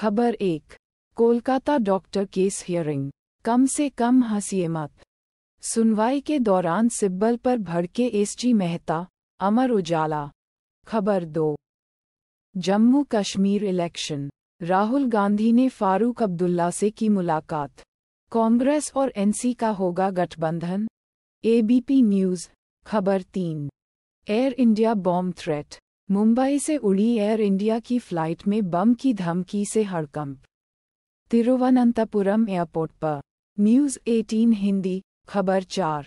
खबर एक Kolkata doctor case hearing कम से कम हंसिए मत सुनवाई के दौरान सिब्बल पर भड़के एसजी मेहता अमर उजाला खबर दो जम्मू कश्मीर इलेक्शन राहुल गांधी ने फारूक अब्दुल्ला से की मुलाकात कांग्रेस और एनसी का होगा गठबंधन एबीपी न्यूज खबर तीन Air India bomb threat Mumbai से उड़ी एयर इंडिया की फ्लाइट में बम की धमकी से हड़कंप तिरुवनंतपुरम एयरपोर्ट पर न्यूज़ 18 हिंदी खबर चार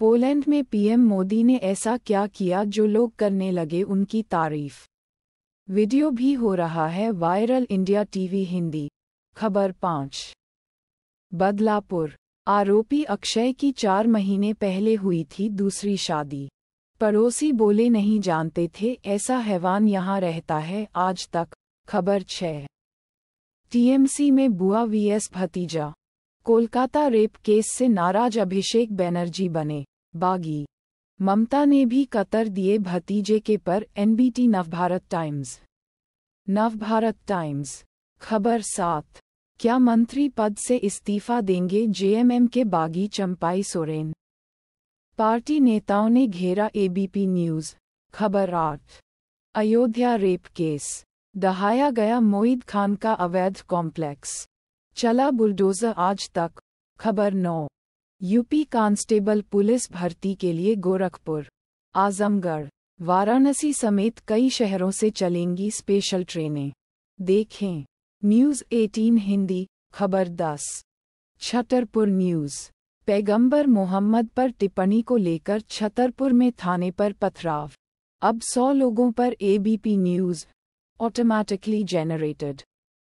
पोलैंड में पीएम मोदी ने ऐसा क्या किया जो लोग करने लगे उनकी तारीफ वीडियो भी हो रहा है वायरल इंडिया टीवी हिंदी खबर पाँच बदलापुर आरोपी अक्षय की चार महीने पहले हुई थी दूसरी शादी पड़ोसी बोले नहीं जानते थे ऐसा हैवान यहाँ रहता है आज तक खबर छः टीएमसी में बुआ वीएस भतीजा कोलकाता रेप केस से नाराज अभिषेक बैनर्जी बने बागी ममता ने भी कतर दिए भतीजे के पर NBT Navbharat times Navbharat times खबर सात क्या मंत्री पद से इस्तीफा देंगे जेएमएम के बागी चंपाई सोरेन पार्टी नेताओं ने घेरा एबीपी न्यूज खबर आठ अयोध्या रेप केस दहाया गया मोईद खान का अवैध कॉम्प्लेक्स चला बुलडोजर आज तक खबर नौ यूपी कांस्टेबल पुलिस भर्ती के लिए गोरखपुर आजमगढ़ वाराणसी समेत कई शहरों से चलेंगी स्पेशल ट्रेनें देखें न्यूज़ 18 हिंदी खबर 10 छतरपुर न्यूज़ पैगंबर मोहम्मद पर टिप्पणी को लेकर छतरपुर में थाने पर पथराव अब सौ लोगों पर एबीपी न्यूज़ ऑटोमैटिकली जेनरेटेड